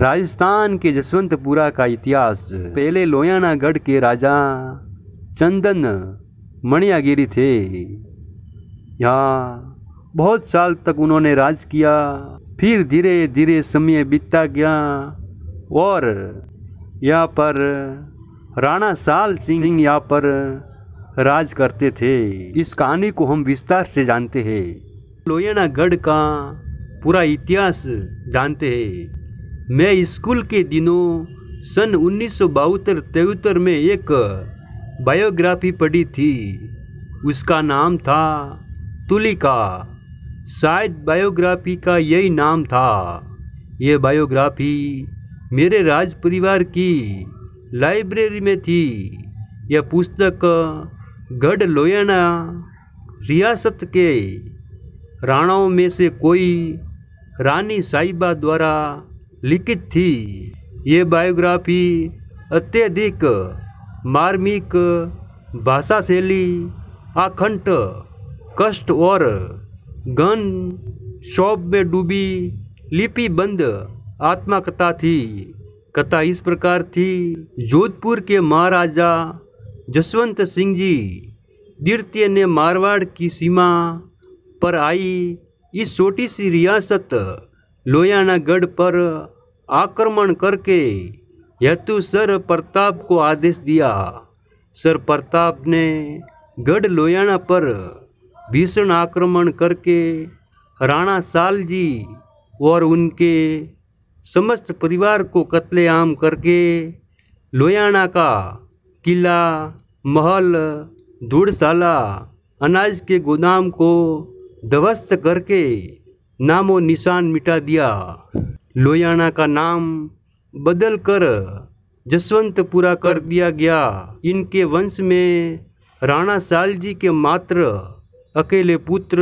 राजस्थान के जसवंतपुरा का इतिहास पहले लोयानागढ़ के राजा चंदन मणियागिरी थे यहाँ बहुत साल तक उन्होंने राज किया फिर धीरे धीरे समय बीतता गया और यहाँ पर राणा साल सिंह यहाँ पर राज करते थे इस कहानी को हम विस्तार से जानते हैं लोयानागढ़ का पूरा इतिहास जानते हैं मैं स्कूल के दिनों सन उन्नीस सौ बाहत्तर में एक बायोग्राफी पढ़ी थी उसका नाम था तुलिका शायद बायोग्राफी का यही नाम था ये बायोग्राफी मेरे राज परिवार की लाइब्रेरी में थी यह पुस्तक गढ़ लोयाना रियासत के राणाओं में से कोई रानी साहिबा द्वारा लिखित थी ये बायोग्राफी अत्यधिक मार्मिक भाषा शैली आखंड कष्ट और गन शॉप में डूबी लिपिबंद आत्मकथा थी कथा इस प्रकार थी जोधपुर के महाराजा जसवंत सिंह जी द्वितीय ने मारवाड़ की सीमा पर आई इस छोटी सी रियासत लोयानागढ़ पर आक्रमण करके यतु सर प्रताप को आदेश दिया सर प्रताप ने गढ़ लोयाना पर भीषण आक्रमण करके राणा साल जी और उनके समस्त परिवार को कत्लेआम करके लोयाना का किला महल धूड़शाला अनाज के गोदाम को ध्वस्त करके नामो निशान मिटा दिया लोयाना का नाम बदल कर जसवंतपुरा कर दिया गया इनके वंश में राणा साल जी के मात्र अकेले पुत्र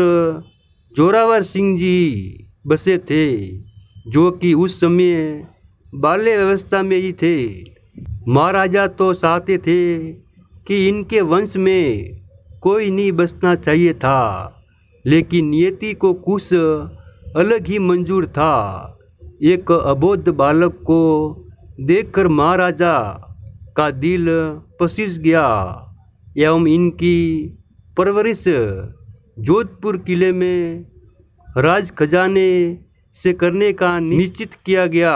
जोरावर सिंह जी बसे थे जो कि उस समय बाल्य व्यवस्था में ही थे महाराजा तो चाहते थे कि इनके वंश में कोई नहीं बसना चाहिए था लेकिन नियति को कुछ अलग ही मंजूर था एक अबोध बालक को देखकर महाराजा का दिल पसीस गया एवं इनकी परवरिश जोधपुर किले में राज खजाने से करने का निश्चित किया गया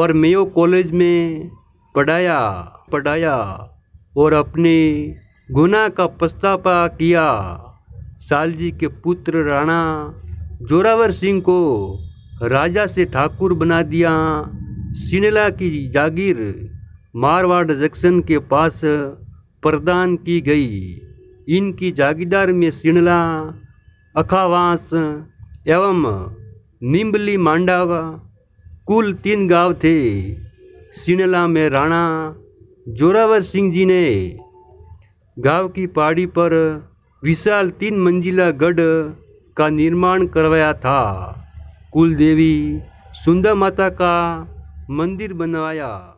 और मेयो कॉलेज में पढ़ाया पढ़ाया और अपने गुना का पछतापा किया सालजी के पुत्र राणा जोरावर सिंह को राजा से ठाकुर बना दिया सिनेला की जागीर मारवाड़ जंक्शन के पास प्रदान की गई इनकी जागीदार में सिणला अखावास एवं निम्बली मांडावा कुल तीन गांव थे सिणला में राणा जोरावर सिंह जी ने गांव की पहाड़ी पर विशाल तीन मंजिला गढ़ का निर्माण करवाया था कुल देवी सुंदर माता का मंदिर बनवाया